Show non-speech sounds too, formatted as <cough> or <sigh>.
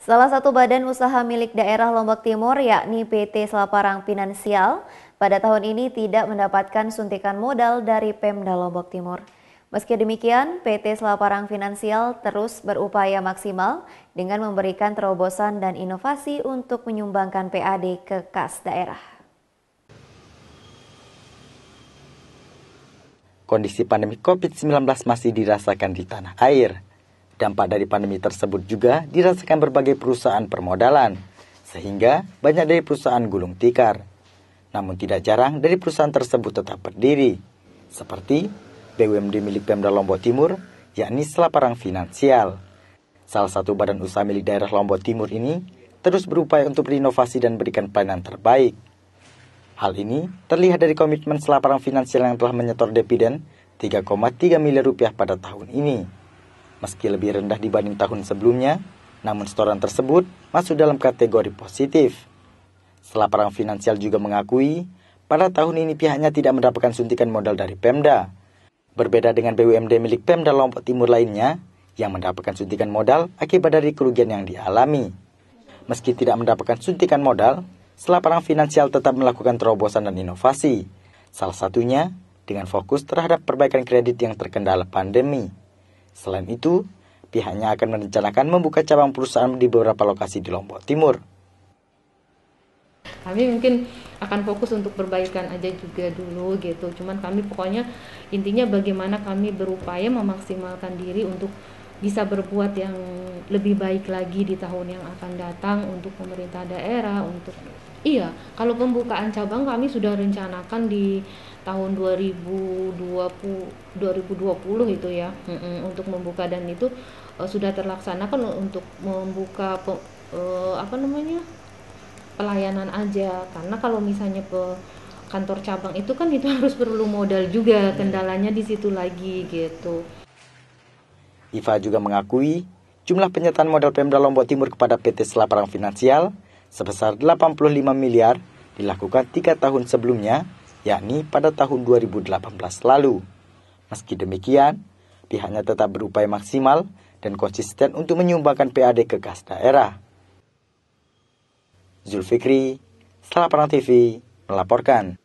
Salah satu badan usaha milik daerah Lombok Timur yakni PT Selaparang Finansial pada tahun ini tidak mendapatkan suntikan modal dari Pemda Lombok Timur. Meski demikian, PT Selaparang Finansial terus berupaya maksimal dengan memberikan terobosan dan inovasi untuk menyumbangkan PAD ke kas daerah. kondisi pandemi COVID-19 masih dirasakan di tanah air. Dampak dari pandemi tersebut juga dirasakan berbagai perusahaan permodalan, sehingga banyak dari perusahaan gulung tikar. Namun tidak jarang dari perusahaan tersebut tetap berdiri, seperti BUMD milik Pemda Lombok Timur, yakni Selaparang Finansial. Salah satu badan usaha milik daerah Lombok Timur ini terus berupaya untuk berinovasi dan berikan pelayanan terbaik. Hal ini terlihat dari komitmen Selaparang Finansial yang telah menyetor dividen 3,3 miliar rupiah pada tahun ini. Meski lebih rendah dibanding tahun sebelumnya, namun setoran tersebut masuk dalam kategori positif. Setelah finansial juga mengakui, pada tahun ini pihaknya tidak mendapatkan suntikan modal dari Pemda. Berbeda dengan BUMD milik Pemda Lombok Timur lainnya, yang mendapatkan suntikan modal akibat dari kerugian yang dialami. Meski tidak mendapatkan suntikan modal, setelah finansial tetap melakukan terobosan dan inovasi. Salah satunya dengan fokus terhadap perbaikan kredit yang terkendala pandemi. Selain itu, pihaknya akan merencanakan membuka cabang perusahaan di beberapa lokasi di Lombok Timur. Kami mungkin akan fokus untuk perbaikan aja juga dulu gitu. Cuman kami pokoknya intinya bagaimana kami berupaya memaksimalkan diri untuk bisa berbuat yang lebih baik lagi di tahun yang akan datang untuk pemerintah daerah untuk iya kalau pembukaan cabang kami sudah rencanakan di tahun 2020 2020 itu ya untuk membuka dan itu uh, sudah kan untuk membuka pe, uh, apa namanya pelayanan aja karena kalau misalnya ke kantor cabang itu kan itu <laughs> harus perlu modal juga kendalanya di situ lagi gitu. Iva juga mengakui jumlah penyertaan modal Pemda Lombok Timur kepada PT Selaparang Finansial sebesar 85 miliar dilakukan tiga tahun sebelumnya yakni pada tahun 2018 lalu. Meski demikian, pihaknya tetap berupaya maksimal dan konsisten untuk menyumbangkan PAD ke kas daerah. Zulfikri, Selaparang TV, melaporkan.